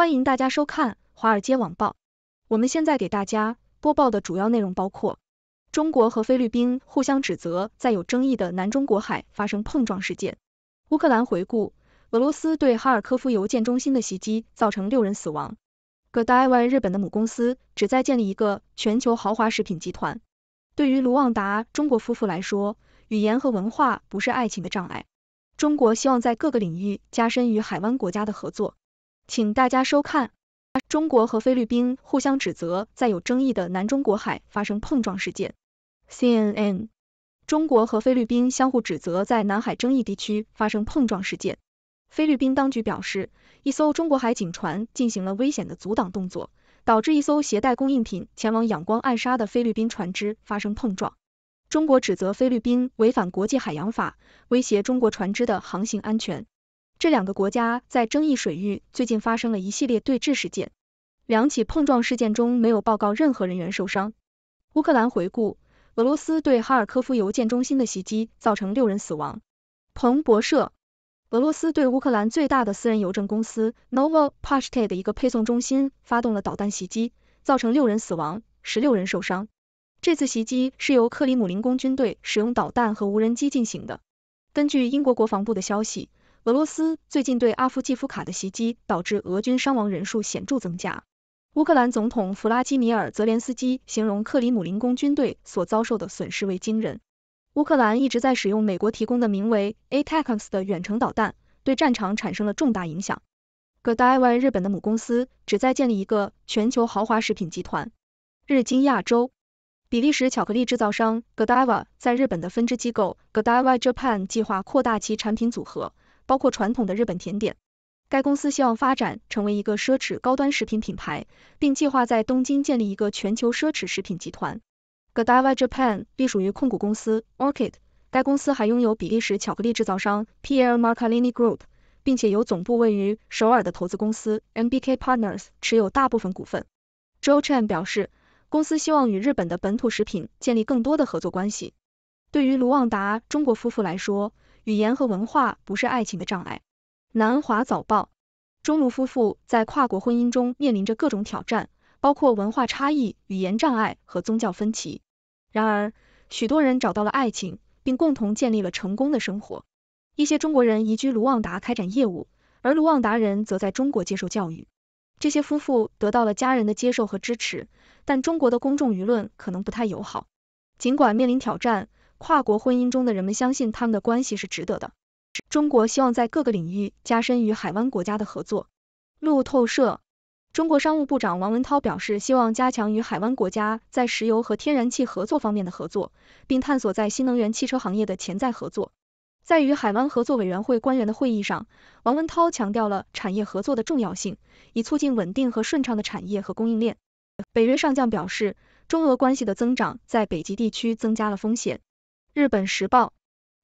欢迎大家收看《华尔街网报》。我们现在给大家播报的主要内容包括：中国和菲律宾互相指责在有争议的南中国海发生碰撞事件；乌克兰回顾俄罗斯对哈尔科夫邮件中心的袭击，造成六人死亡；Gdaiy o 日本的母公司旨在建立一个全球豪华食品集团；对于卢旺达中国夫妇来说，语言和文化不是爱情的障碍；中国希望在各个领域加深与海湾国家的合作。请大家收看。中国和菲律宾互相指责在有争议的南中国海发生碰撞事件。CNN：中国和菲律宾相互指责在南海争议地区发生碰撞事件。菲律宾当局表示，一艘中国海警船进行了危险的阻挡动作，导致一艘携带供应品前往仰光暗杀的菲律宾船只发生碰撞。中国指责菲律宾违反国际海洋法，威胁中国船只的航行安全。这两个国家在争议水域最近发生了一系列对峙事件。两起碰撞事件中没有报告任何人员受伤。乌克兰回顾，俄罗斯对哈尔科夫邮件中心的袭击造成六人死亡。彭博社，俄罗斯对乌克兰最大的私人邮政公司 Novo p a s c h t y 的一个配送中心发动了导弹袭击，造成六人死亡，十六人受伤。这次袭击是由克里姆林宫军队使用导弹和无人机进行的。根据英国国防部的消息。俄罗斯最近对阿夫季夫卡的袭击导致俄军伤亡人数显著增加。乌克兰总统弗拉基米尔·泽连斯基形容克里姆林宫军队所遭受的损失为惊人。乌克兰一直在使用美国提供的名为 ATACMS 的远程导弹，对战场产生了重大影响。Godiva 日本的母公司旨在建立一个全球豪华食品集团。日经亚洲，比利时巧克力制造商 Godiva 在日本的分支机构 Godiva Japan 计划扩大其产品组合。包括传统的日本甜点，该公司希望发展成为一个奢侈高端食品品牌，并计划在东京建立一个全球奢侈食品集团。Godiva Japan 隶属于控股公司 Orchid，该公司还拥有比利时巧克力制造商 p i e r r e Marcalini Group，并且由总部位于首尔的投资公司 MBK Partners 持有大部分股份。Jo Chan 表示，公司希望与日本的本土食品建立更多的合作关系。对于卢旺达中国夫妇来说，语言和文化不是爱情的障碍。南华早报，中卢夫妇在跨国婚姻中面临着各种挑战，包括文化差异、语言障碍和宗教分歧。然而，许多人找到了爱情，并共同建立了成功的生活。一些中国人移居卢旺达开展业务，而卢旺达人则在中国接受教育。这些夫妇得到了家人的接受和支持，但中国的公众舆论可能不太友好。尽管面临挑战。跨国婚姻中的人们相信他们的关系是值得的。中国希望在各个领域加深与海湾国家的合作。路透社，中国商务部长王文涛表示，希望加强与海湾国家在石油和天然气合作方面的合作，并探索在新能源汽车行业的潜在合作。在与海湾合作委员会官员的会议上，王文涛强调了产业合作的重要性，以促进稳定和顺畅的产业和供应链。北约上将表示，中俄关系的增长在北极地区增加了风险。日本时报，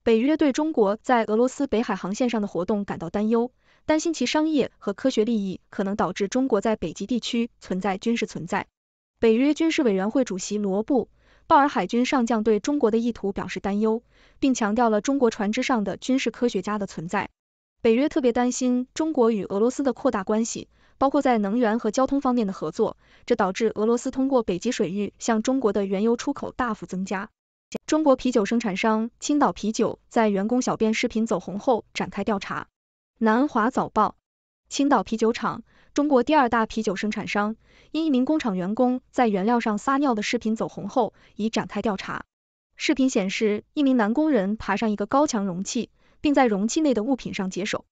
北约对中国在俄罗斯北海航线上的活动感到担忧，担心其商业和科学利益可能导致中国在北极地区存在军事存在。北约军事委员会主席罗布·鲍尔海军上将对中国的意图表示担忧，并强调了中国船只上的军事科学家的存在。北约特别担心中国与俄罗斯的扩大关系，包括在能源和交通方面的合作，这导致俄罗斯通过北极水域向中国的原油出口大幅增加。中国啤酒生产商青岛啤酒在员工小便视频走红后展开调查。南华早报，青岛啤酒厂，中国第二大啤酒生产商，因一名工厂员工在原料上撒尿的视频走红后，已展开调查。视频显示，一名男工人爬上一个高墙容器，并在容器内的物品上解手。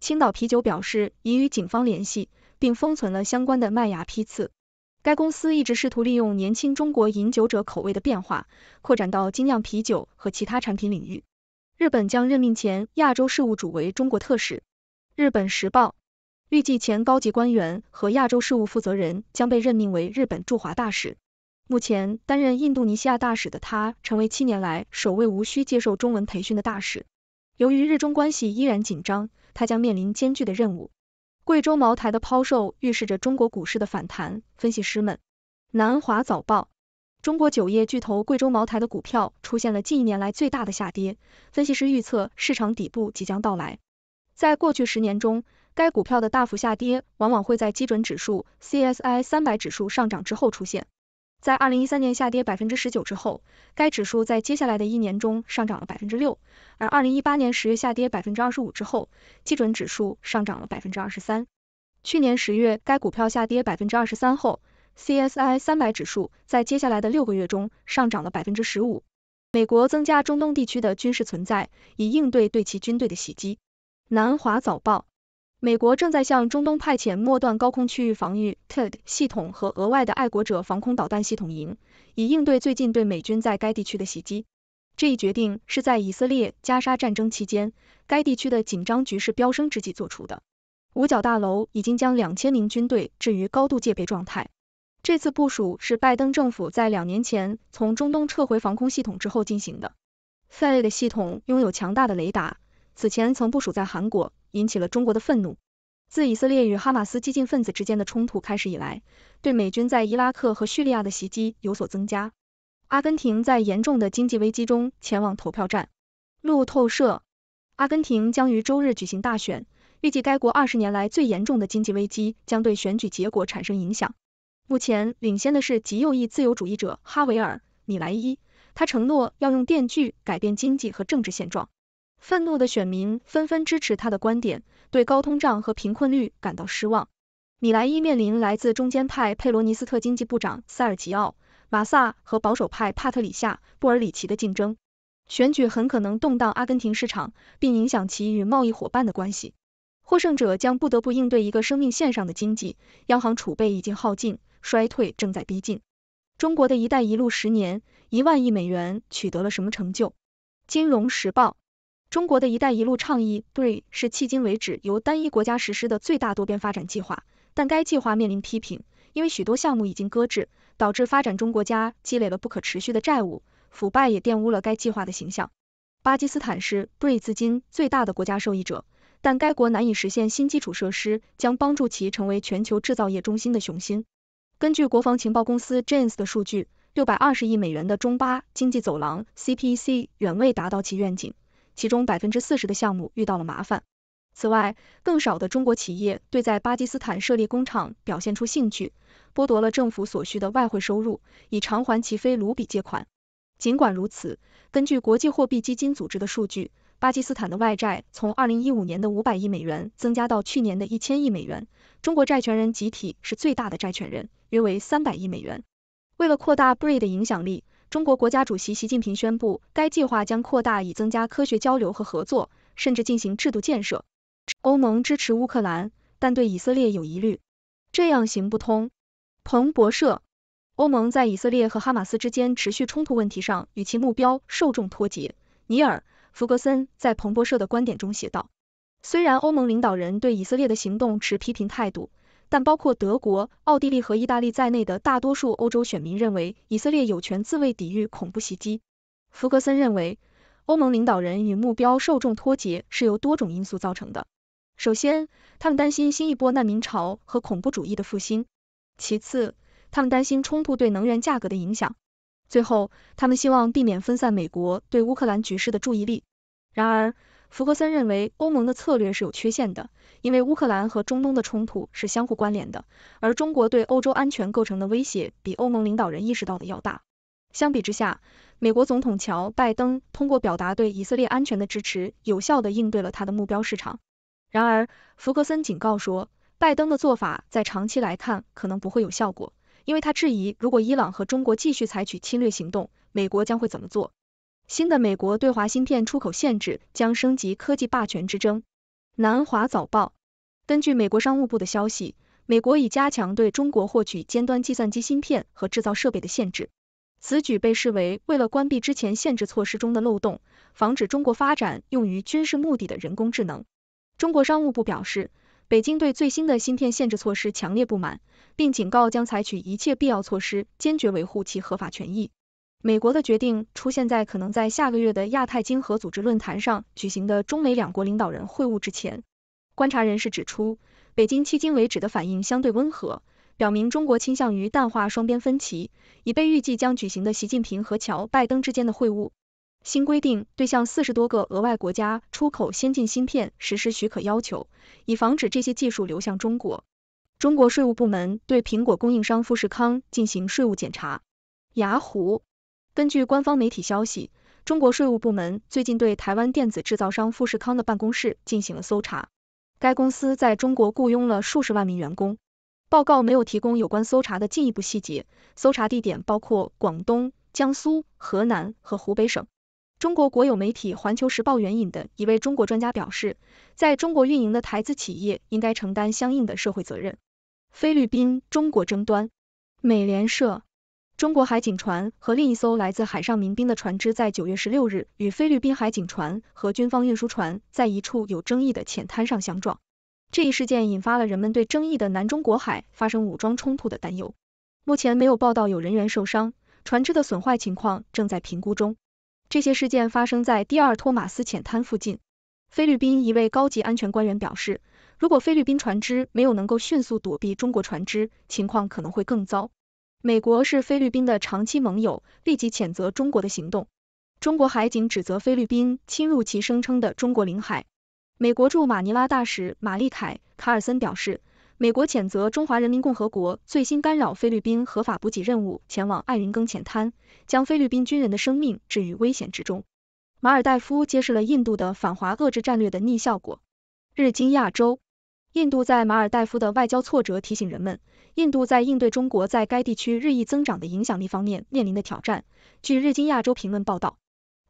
青岛啤酒表示已与警方联系，并封存了相关的麦芽批次。该公司一直试图利用年轻中国饮酒者口味的变化，扩展到精酿啤酒和其他产品领域。日本将任命前亚洲事务主为中国特使。日本时报预计前高级官员和亚洲事务负责人将被任命为日本驻华大使。目前担任印度尼西亚大使的他，成为七年来首位无需接受中文培训的大使。由于日中关系依然紧张，他将面临艰巨的任务。贵州茅台的抛售预示着中国股市的反弹。分析师们，南华早报，中国酒业巨头贵州茅台的股票出现了近一年来最大的下跌。分析师预测，市场底部即将到来。在过去十年中，该股票的大幅下跌往往会在基准指数 CSI 三百指数上涨之后出现。在二零一三年下跌百分之十九之后，该指数在接下来的一年中上涨了百分之六。而二零一八年十月下跌百分之二十五之后，基准指数上涨了百分之二十三。去年十月该股票下跌百分之二十三后，CSI 三百指数在接下来的六个月中上涨了百分之十五。美国增加中东地区的军事存在，以应对对其军队的袭击。南华早报。美国正在向中东派遣末段高空区域防御 t e d 系统和额外的爱国者防空导弹系统营，以应对最近对美军在该地区的袭击。这一决定是在以色列加沙战争期间，该地区的紧张局势飙升之际做出的。五角大楼已经将两千名军队置于高度戒备状态。这次部署是拜登政府在两年前从中东撤回防空系统之后进行的。f i a a d 系统拥有强大的雷达，此前曾部署在韩国。引起了中国的愤怒。自以色列与哈马斯激进分子之间的冲突开始以来，对美军在伊拉克和叙利亚的袭击有所增加。阿根廷在严重的经济危机中前往投票站。路透社：阿根廷将于周日举行大选，预计该国二十年来最严重的经济危机将对选举结果产生影响。目前领先的是极右翼自由主义者哈维尔·米莱伊，他承诺要用电锯改变经济和政治现状。愤怒的选民纷纷支持他的观点，对高通胀和贫困率感到失望。米莱伊面临来自中间派佩罗尼斯特经济部长塞尔吉奥·马萨和保守派帕特里夏·布尔里奇的竞争。选举很可能动荡阿根廷市场，并影响其与贸易伙伴的关系。获胜者将不得不应对一个生命线上的经济，央行储备已经耗尽，衰退正在逼近。中国的一带一路十年一万亿美元取得了什么成就？《金融时报》中国的一带一路倡议对是迄今为止由单一国家实施的最大多边发展计划，但该计划面临批评，因为许多项目已经搁置，导致发展中国家积累了不可持续的债务，腐败也玷污了该计划的形象。巴基斯坦是对资金最大的国家受益者，但该国难以实现新基础设施将帮助其成为全球制造业中心的雄心。根据国防情报公司 Janes 的数据，六百二十亿美元的中巴经济走廊 （CPEC） 远未达到其愿景。其中百分之四十的项目遇到了麻烦。此外，更少的中国企业对在巴基斯坦设立工厂表现出兴趣，剥夺了政府所需的外汇收入，以偿还其非卢比借款。尽管如此，根据国际货币基金组织的数据，巴基斯坦的外债从二零一五年的五百亿美元增加到去年的一千亿美元。中国债权人集体是最大的债权人，约为三百亿美元。为了扩大 Bri 的影响力。中国国家主席习近平宣布，该计划将扩大以增加科学交流和合作，甚至进行制度建设。欧盟支持乌克兰，但对以色列有疑虑，这样行不通。彭博社，欧盟在以色列和哈马斯之间持续冲突问题上与其目标受众脱节。尼尔·弗格森在彭博社的观点中写道，虽然欧盟领导人对以色列的行动持批评态度。但包括德国、奥地利和意大利在内的大多数欧洲选民认为，以色列有权自卫抵御恐怖袭击。福格森认为，欧盟领导人与目标受众脱节是由多种因素造成的。首先，他们担心新一波难民潮和恐怖主义的复兴；其次，他们担心冲突对能源价格的影响；最后，他们希望避免分散美国对乌克兰局势的注意力。然而，福格森认为，欧盟的策略是有缺陷的，因为乌克兰和中东的冲突是相互关联的，而中国对欧洲安全构成的威胁比欧盟领导人意识到的要大。相比之下，美国总统乔拜登通过表达对以色列安全的支持，有效的应对了他的目标市场。然而，福格森警告说，拜登的做法在长期来看可能不会有效果，因为他质疑如果伊朗和中国继续采取侵略行动，美国将会怎么做。新的美国对华芯片出口限制将升级科技霸权之争。南华早报根据美国商务部的消息，美国已加强对中国获取尖端计算机芯片和制造设备的限制。此举被视为为了关闭之前限制措施中的漏洞，防止中国发展用于军事目的的人工智能。中国商务部表示，北京对最新的芯片限制措施强烈不满，并警告将采取一切必要措施，坚决维护其合法权益。美国的决定出现在可能在下个月的亚太经合组织论坛上举行的中美两国领导人会晤之前。观察人士指出，北京迄今为止的反应相对温和，表明中国倾向于淡化双边分歧，以备预计将举行的习近平和乔拜登之间的会晤。新规定对向四十多个额外国家出口先进芯片实施许可要求，以防止这些技术流向中国。中国税务部门对苹果供应商富士康进行税务检查。雅虎。根据官方媒体消息，中国税务部门最近对台湾电子制造商富士康的办公室进行了搜查。该公司在中国雇佣了数十万名员工。报告没有提供有关搜查的进一步细节。搜查地点包括广东、江苏、河南和湖北省。中国国有媒体《环球时报》援引的一位中国专家表示，在中国运营的台资企业应该承担相应的社会责任。菲律宾中国争端，美联社。中国海警船和另一艘来自海上民兵的船只在九月十六日与菲律宾海警船和军方运输船在一处有争议的浅滩上相撞。这一事件引发了人们对争议的南中国海发生武装冲突的担忧。目前没有报道有人员受伤，船只的损坏情况正在评估中。这些事件发生在第二托马斯浅滩附近。菲律宾一位高级安全官员表示，如果菲律宾船只没有能够迅速躲避中国船只，情况可能会更糟。美国是菲律宾的长期盟友，立即谴责中国的行动。中国海警指责菲律宾侵入其声称的中国领海。美国驻马尼拉大使马利凯·卡尔森表示，美国谴责中华人民共和国最新干扰菲律宾合法补给任务，前往艾云更浅滩，将菲律宾军人的生命置于危险之中。马尔代夫揭示了印度的反华遏制战略的逆效果。日经亚洲，印度在马尔代夫的外交挫折提醒人们。印度在应对中国在该地区日益增长的影响力方面面临的挑战。据日经亚洲评论报道，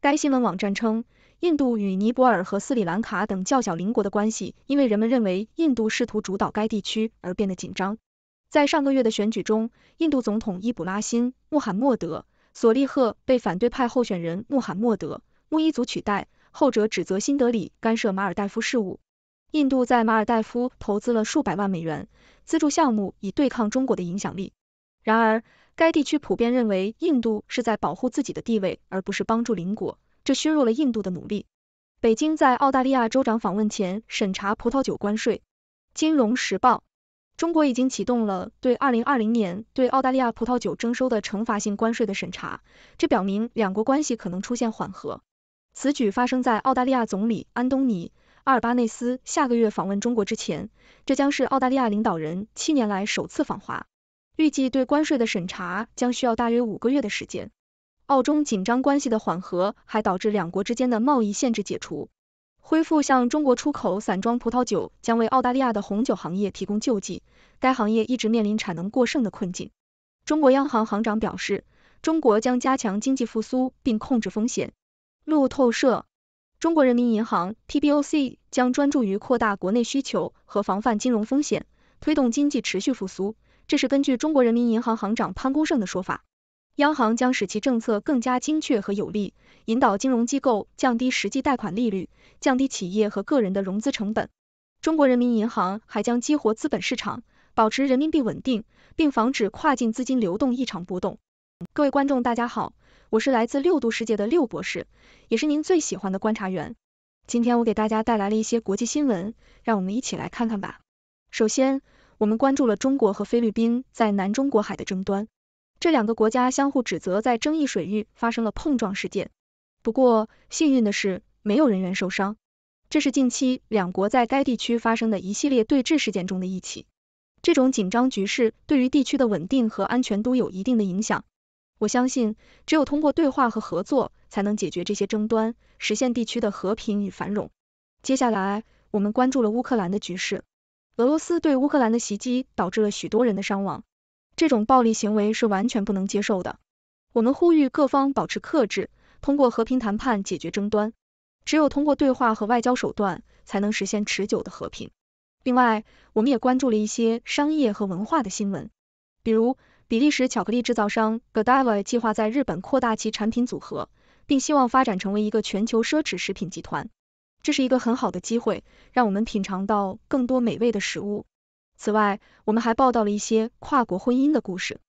该新闻网站称，印度与尼泊尔和斯里兰卡等较小邻国的关系因为人们认为印度试图主导该地区而变得紧张。在上个月的选举中，印度总统伊卜拉欣·穆罕默德·索利赫被反对派候选人穆罕默德·穆伊祖取代，后者指责新德里干涉马尔代夫事务。印度在马尔代夫投资了数百万美元，资助项目以对抗中国的影响力。然而，该地区普遍认为印度是在保护自己的地位，而不是帮助邻国，这削弱了印度的努力。北京在澳大利亚州长访问前审查葡萄酒关税。《金融时报》：中国已经启动了对二零二零年对澳大利亚葡萄酒征收的惩罚性关税的审查，这表明两国关系可能出现缓和。此举发生在澳大利亚总理安东尼。阿尔巴内斯下个月访问中国之前，这将是澳大利亚领导人七年来首次访华。预计对关税的审查将需要大约五个月的时间。澳中紧张关系的缓和还导致两国之间的贸易限制解除，恢复向中国出口散装葡萄酒将为澳大利亚的红酒行业提供救济。该行业一直面临产能过剩的困境。中国央行行长表示，中国将加强经济复苏并控制风险。路透社。中国人民银行 （PBOC） 将专注于扩大国内需求和防范金融风险，推动经济持续复苏。这是根据中国人民银行行长潘功胜的说法，央行将使其政策更加精确和有力，引导金融机构降低实际贷款利率，降低企业和个人的融资成本。中国人民银行还将激活资本市场，保持人民币稳定，并防止跨境资金流动异常波动。各位观众，大家好。我是来自六度世界的六博士，也是您最喜欢的观察员。今天我给大家带来了一些国际新闻，让我们一起来看看吧。首先，我们关注了中国和菲律宾在南中国海的争端，这两个国家相互指责在争议水域发生了碰撞事件。不过，幸运的是没有人员受伤。这是近期两国在该地区发生的一系列对峙事件中的一起。这种紧张局势对于地区的稳定和安全都有一定的影响。我相信，只有通过对话和合作，才能解决这些争端，实现地区的和平与繁荣。接下来，我们关注了乌克兰的局势，俄罗斯对乌克兰的袭击导致了许多人的伤亡，这种暴力行为是完全不能接受的。我们呼吁各方保持克制，通过和平谈判解决争端。只有通过对话和外交手段，才能实现持久的和平。另外，我们也关注了一些商业和文化的新闻，比如。比利时巧克力制造商 Godiva 计划在日本扩大其产品组合，并希望发展成为一个全球奢侈食品集团。这是一个很好的机会，让我们品尝到更多美味的食物。此外，我们还报道了一些跨国婚姻的故事。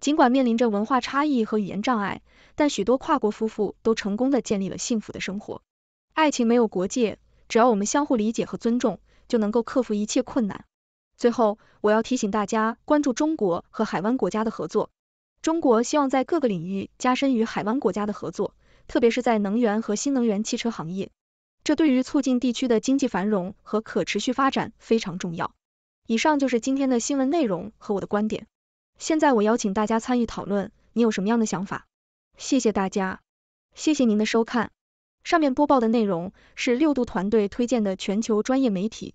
尽管面临着文化差异和语言障碍，但许多跨国夫妇都成功的建立了幸福的生活。爱情没有国界，只要我们相互理解和尊重，就能够克服一切困难。最后，我要提醒大家关注中国和海湾国家的合作。中国希望在各个领域加深与海湾国家的合作，特别是在能源和新能源汽车行业。这对于促进地区的经济繁荣和可持续发展非常重要。以上就是今天的新闻内容和我的观点。现在我邀请大家参与讨论，你有什么样的想法？谢谢大家，谢谢您的收看。上面播报的内容是六度团队推荐的全球专业媒体。